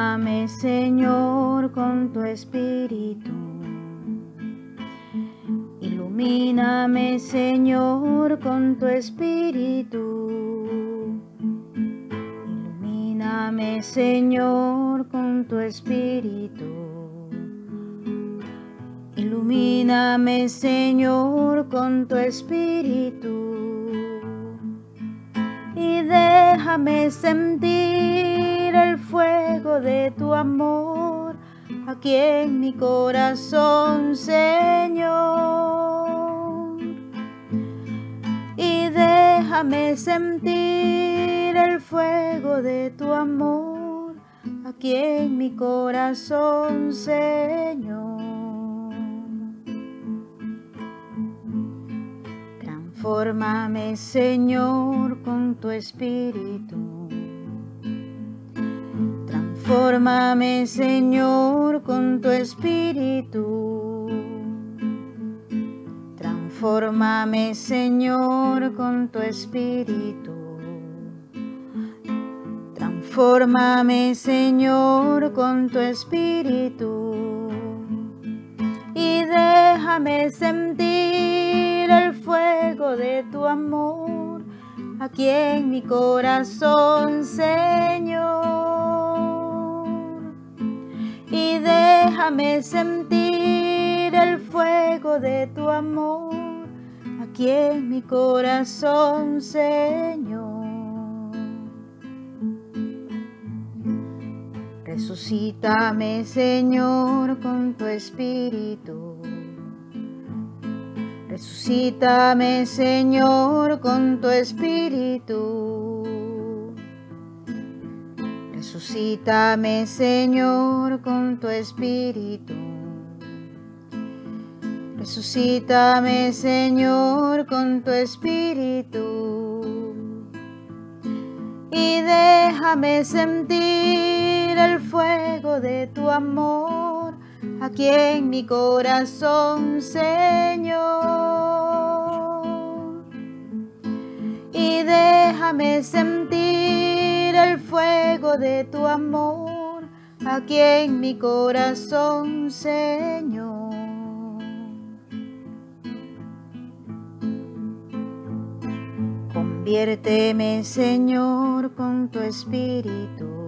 Ilumíname, Señor, con tu espíritu. Ilumíname, Señor, con tu espíritu. Ilumíname, Señor, con tu espíritu. Ilumíname, Señor, con tu espíritu déjame sentir el fuego de tu amor aquí en mi corazón, Señor. Y déjame sentir el fuego de tu amor aquí en mi corazón, Señor. Transformame, Señor, con tu espíritu. Transformame, Señor, con tu espíritu. Transformame, Señor, con tu espíritu. Transformame, Señor, con tu espíritu. Y déjame sentir fuego de tu amor aquí en mi corazón, Señor. Y déjame sentir el fuego de tu amor aquí en mi corazón, Señor. Resucítame, Señor, con tu espíritu Resucítame, Señor, con tu espíritu. Resucítame, Señor, con tu espíritu. Resucítame, Señor, con tu espíritu. Y déjame sentir el fuego de tu amor aquí en mi corazón, Señor. Y déjame sentir el fuego de tu amor, aquí en mi corazón, Señor. Conviérteme, Señor, con tu espíritu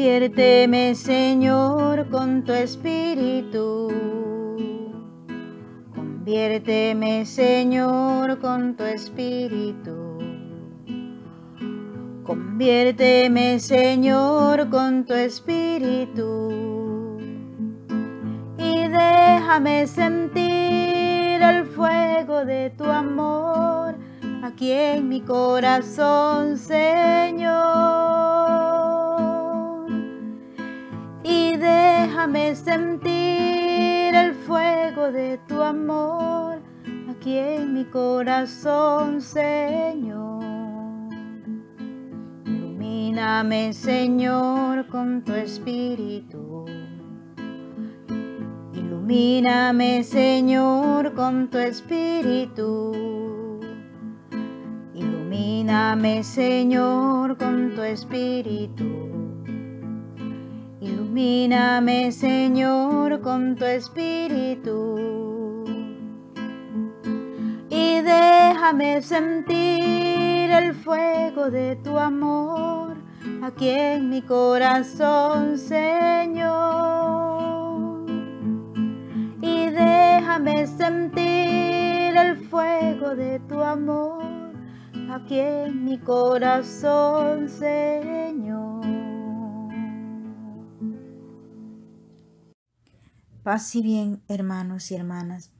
Conviérteme, Señor, con tu espíritu. Conviérteme, Señor, con tu espíritu. Conviérteme, Señor, con tu espíritu. Y déjame sentir el fuego de tu amor aquí en mi corazón, Señor y déjame sentir el fuego de tu amor aquí en mi corazón, Señor. Ilumíname, Señor, con tu espíritu. Ilumíname, Señor, con tu espíritu. Ilumíname, Señor, con tu espíritu. Ilumíname, Señor, con tu espíritu. Y déjame sentir el fuego de tu amor aquí en mi corazón, Señor. Y déjame sentir el fuego de tu amor aquí en mi corazón, Señor. Paz bien, hermanos y hermanas,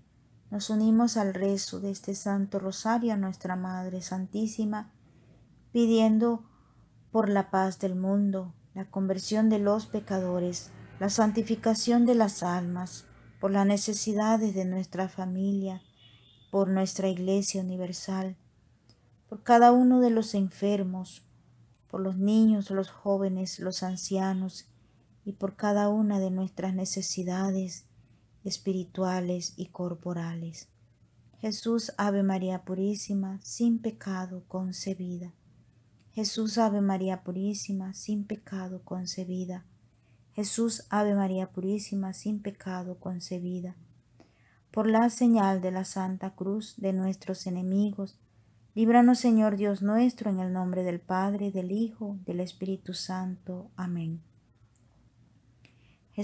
nos unimos al rezo de este Santo Rosario a nuestra Madre Santísima, pidiendo por la paz del mundo, la conversión de los pecadores, la santificación de las almas, por las necesidades de nuestra familia, por nuestra Iglesia Universal, por cada uno de los enfermos, por los niños, los jóvenes, los ancianos y por cada una de nuestras necesidades espirituales y corporales. Jesús Ave María Purísima, sin pecado concebida. Jesús Ave María Purísima, sin pecado concebida. Jesús Ave María Purísima, sin pecado concebida. Por la señal de la Santa Cruz de nuestros enemigos, líbranos Señor Dios nuestro en el nombre del Padre, del Hijo, del Espíritu Santo. Amén.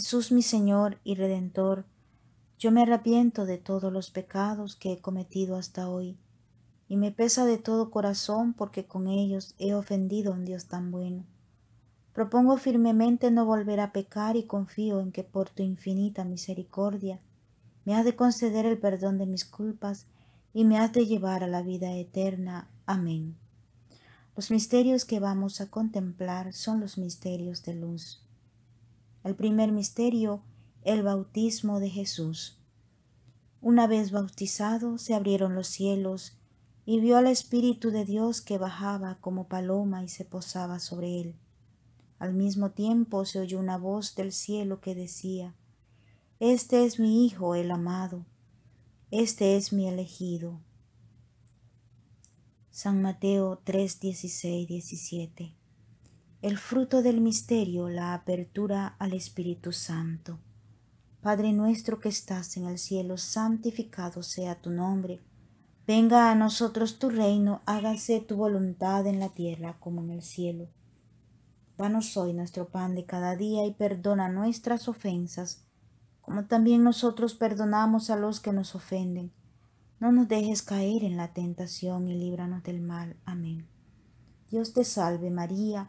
Jesús mi Señor y Redentor, yo me arrepiento de todos los pecados que he cometido hasta hoy, y me pesa de todo corazón porque con ellos he ofendido a un Dios tan bueno. Propongo firmemente no volver a pecar y confío en que por tu infinita misericordia me has de conceder el perdón de mis culpas y me has de llevar a la vida eterna. Amén. Los misterios que vamos a contemplar son los misterios de luz. El primer misterio, el bautismo de Jesús. Una vez bautizado, se abrieron los cielos y vio al Espíritu de Dios que bajaba como paloma y se posaba sobre él. Al mismo tiempo se oyó una voz del cielo que decía, Este es mi Hijo el amado, este es mi elegido. San Mateo 3, 17 el fruto del misterio, la apertura al Espíritu Santo. Padre nuestro que estás en el cielo, santificado sea tu nombre. Venga a nosotros tu reino, hágase tu voluntad en la tierra como en el cielo. Danos hoy nuestro pan de cada día y perdona nuestras ofensas, como también nosotros perdonamos a los que nos ofenden. No nos dejes caer en la tentación y líbranos del mal. Amén. Dios te salve María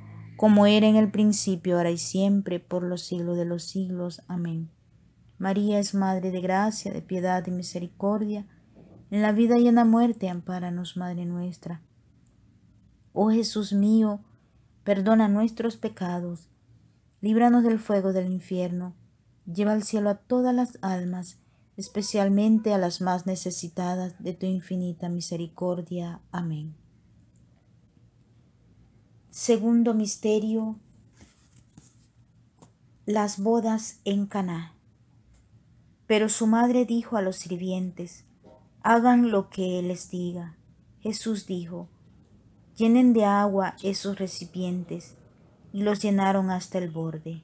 como era en el principio, ahora y siempre, por los siglos de los siglos. Amén. María es Madre de gracia, de piedad y misericordia. En la vida y en la muerte, ampáranos, Madre nuestra. Oh Jesús mío, perdona nuestros pecados, líbranos del fuego del infierno, lleva al cielo a todas las almas, especialmente a las más necesitadas de tu infinita misericordia. Amén. Segundo misterio, las bodas en Caná. Pero su madre dijo a los sirvientes, hagan lo que él les diga. Jesús dijo, llenen de agua esos recipientes, y los llenaron hasta el borde.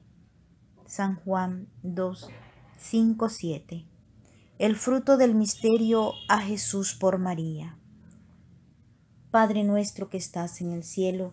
San Juan 2, 5, 7. El fruto del misterio a Jesús por María. Padre nuestro que estás en el cielo,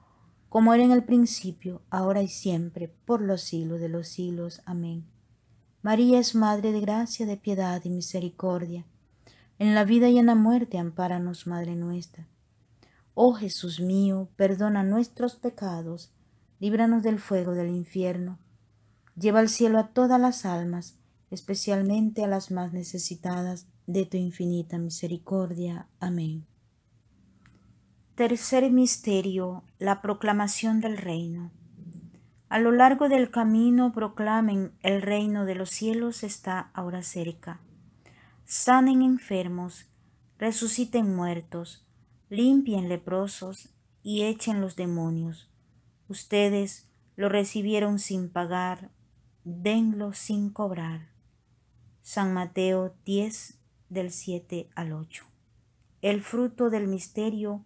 como era en el principio, ahora y siempre, por los siglos de los siglos. Amén. María es Madre de gracia, de piedad y misericordia. En la vida y en la muerte, ampáranos, Madre nuestra. Oh Jesús mío, perdona nuestros pecados, líbranos del fuego del infierno. Lleva al cielo a todas las almas, especialmente a las más necesitadas de tu infinita misericordia. Amén. Tercer misterio, la proclamación del reino. A lo largo del camino proclamen el reino de los cielos está ahora cerca. Sanen enfermos, resuciten muertos, limpien leprosos y echen los demonios. Ustedes lo recibieron sin pagar, denlo sin cobrar. San Mateo 10 del 7 al 8. El fruto del misterio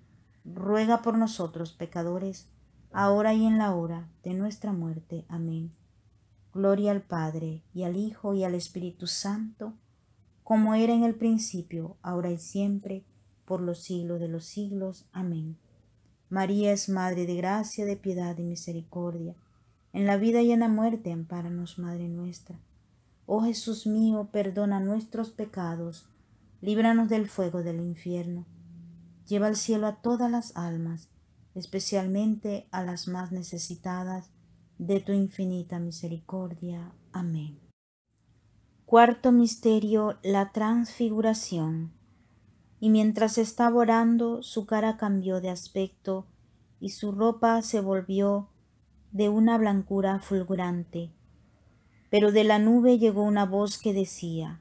ruega por nosotros pecadores, ahora y en la hora de nuestra muerte. Amén. Gloria al Padre, y al Hijo, y al Espíritu Santo, como era en el principio, ahora y siempre, por los siglos de los siglos. Amén. María es Madre de gracia, de piedad y misericordia. En la vida y en la muerte, ampáranos, Madre nuestra. Oh Jesús mío, perdona nuestros pecados, líbranos del fuego del infierno Lleva al cielo a todas las almas, especialmente a las más necesitadas de tu infinita misericordia. Amén. Cuarto misterio, la transfiguración. Y mientras estaba orando, su cara cambió de aspecto y su ropa se volvió de una blancura fulgurante. Pero de la nube llegó una voz que decía,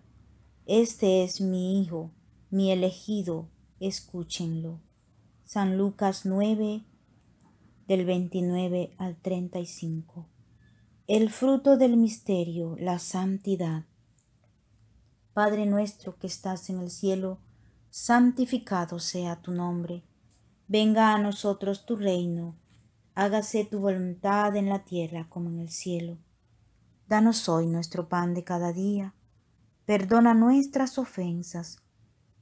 Este es mi Hijo, mi elegido, escúchenlo. San Lucas 9, del 29 al 35. El fruto del misterio, la santidad. Padre nuestro que estás en el cielo, santificado sea tu nombre. Venga a nosotros tu reino. Hágase tu voluntad en la tierra como en el cielo. Danos hoy nuestro pan de cada día. Perdona nuestras ofensas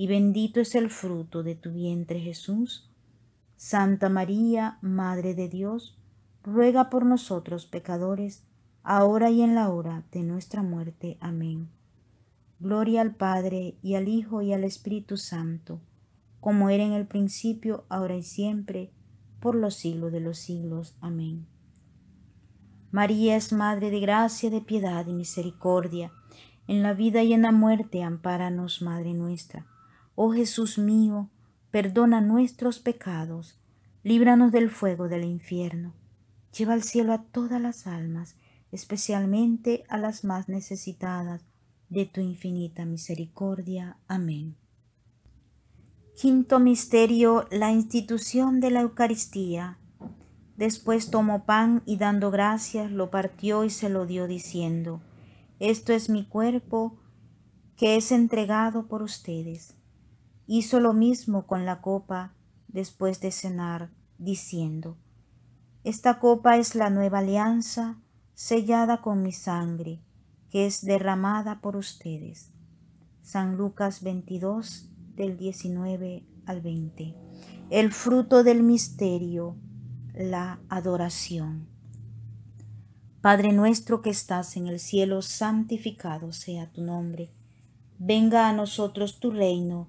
y bendito es el fruto de tu vientre Jesús. Santa María, Madre de Dios, ruega por nosotros pecadores, ahora y en la hora de nuestra muerte. Amén. Gloria al Padre, y al Hijo, y al Espíritu Santo, como era en el principio, ahora y siempre, por los siglos de los siglos. Amén. María es Madre de gracia, de piedad y misericordia. En la vida y en la muerte, ampáranos, Madre nuestra. Oh Jesús mío, perdona nuestros pecados, líbranos del fuego del infierno. Lleva al cielo a todas las almas, especialmente a las más necesitadas de tu infinita misericordia. Amén. Quinto misterio, la institución de la Eucaristía. Después tomó pan y dando gracias lo partió y se lo dio diciendo, Esto es mi cuerpo que es entregado por ustedes Hizo lo mismo con la copa después de cenar, diciendo, Esta copa es la nueva alianza sellada con mi sangre, que es derramada por ustedes. San Lucas 22, del 19 al 20. El fruto del misterio, la adoración. Padre nuestro que estás en el cielo, santificado sea tu nombre. Venga a nosotros tu reino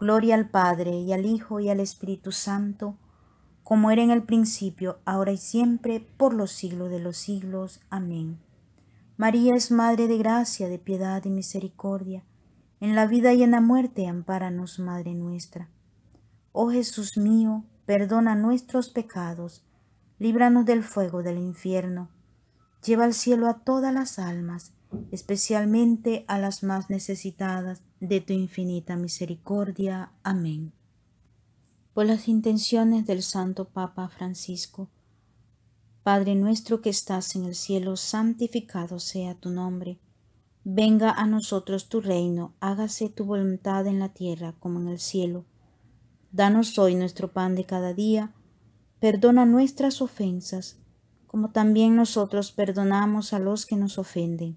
Gloria al Padre, y al Hijo, y al Espíritu Santo, como era en el principio, ahora y siempre, por los siglos de los siglos. Amén. María es Madre de gracia, de piedad y misericordia. En la vida y en la muerte, ampáranos, Madre nuestra. Oh Jesús mío, perdona nuestros pecados, líbranos del fuego del infierno. Lleva al cielo a todas las almas, especialmente a las más necesitadas de tu infinita misericordia. Amén. Por las intenciones del Santo Papa Francisco, Padre nuestro que estás en el cielo, santificado sea tu nombre. Venga a nosotros tu reino, hágase tu voluntad en la tierra como en el cielo. Danos hoy nuestro pan de cada día, perdona nuestras ofensas, como también nosotros perdonamos a los que nos ofenden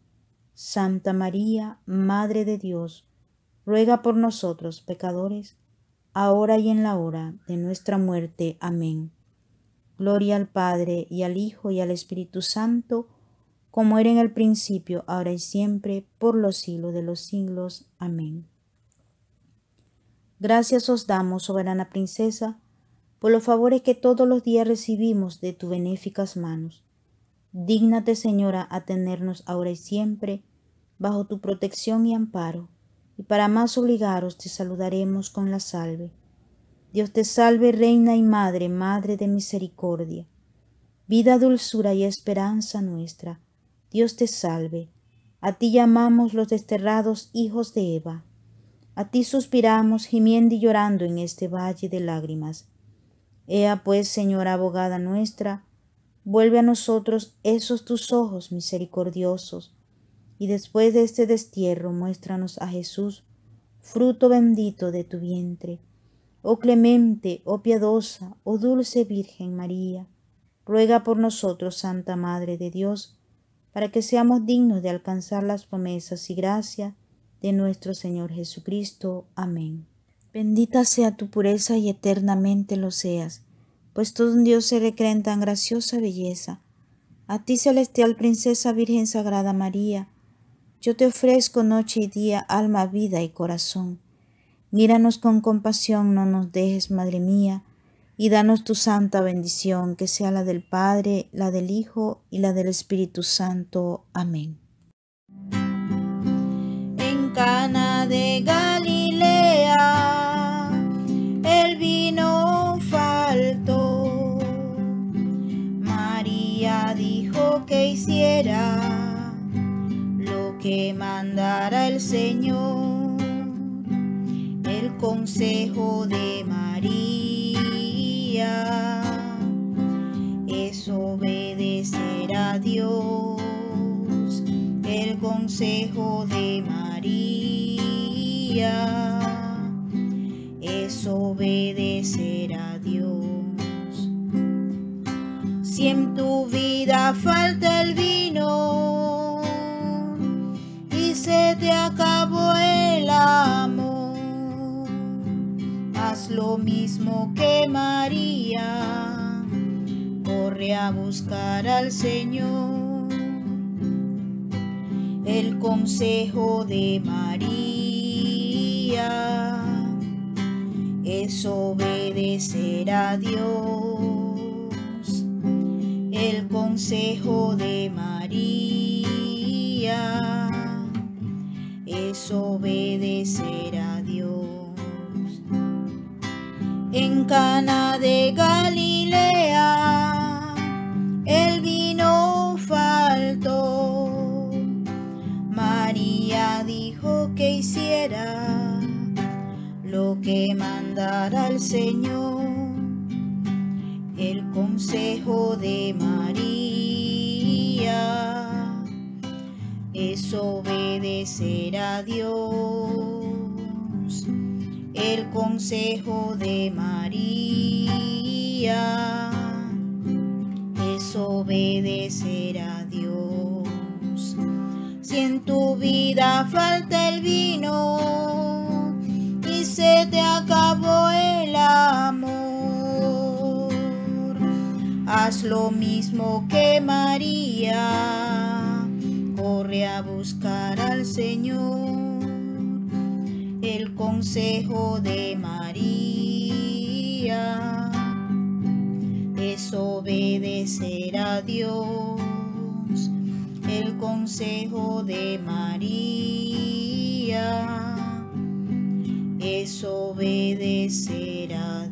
Santa María, Madre de Dios, ruega por nosotros pecadores, ahora y en la hora de nuestra muerte. Amén. Gloria al Padre, y al Hijo, y al Espíritu Santo, como era en el principio, ahora y siempre, por los siglos de los siglos. Amén. Gracias os damos, soberana princesa, por los favores que todos los días recibimos de tus benéficas manos Dígnate, Señora, a tenernos ahora y siempre bajo tu protección y amparo, y para más obligaros te saludaremos con la salve. Dios te salve, Reina y Madre, Madre de misericordia, vida, dulzura y esperanza nuestra. Dios te salve. A ti llamamos los desterrados hijos de Eva. A ti suspiramos gimiendo y llorando en este valle de lágrimas. Ea pues, Señora abogada nuestra, Vuelve a nosotros esos tus ojos misericordiosos, y después de este destierro muéstranos a Jesús, fruto bendito de tu vientre. Oh clemente, oh piadosa, oh dulce Virgen María, ruega por nosotros, Santa Madre de Dios, para que seamos dignos de alcanzar las promesas y gracia de nuestro Señor Jesucristo. Amén. Bendita sea tu pureza y eternamente lo seas pues tú un Dios se recrea en tan graciosa belleza. A ti, celestial princesa Virgen Sagrada María, yo te ofrezco noche y día alma, vida y corazón. Míranos con compasión, no nos dejes, Madre mía, y danos tu santa bendición, que sea la del Padre, la del Hijo y la del Espíritu Santo. Amén. En Cana que hiciera lo que mandara el Señor. El consejo de María es obedecer a Dios. El consejo de María es obedecer si en tu vida falta el vino y se te acabó el amor, haz lo mismo que María, corre a buscar al Señor. El consejo de María es obedecer a Dios el consejo de María es obedecer a Dios. En Cana de Galilea el vino faltó. María dijo que hiciera lo que mandara el Señor. El consejo a Dios. El consejo de María es obedecer a Dios. Si en tu vida falta el vino y se te acabó el amor, haz lo mismo que María corre a buscar a Señor, el consejo de María es obedecer a Dios, el consejo de María es obedecer a Dios.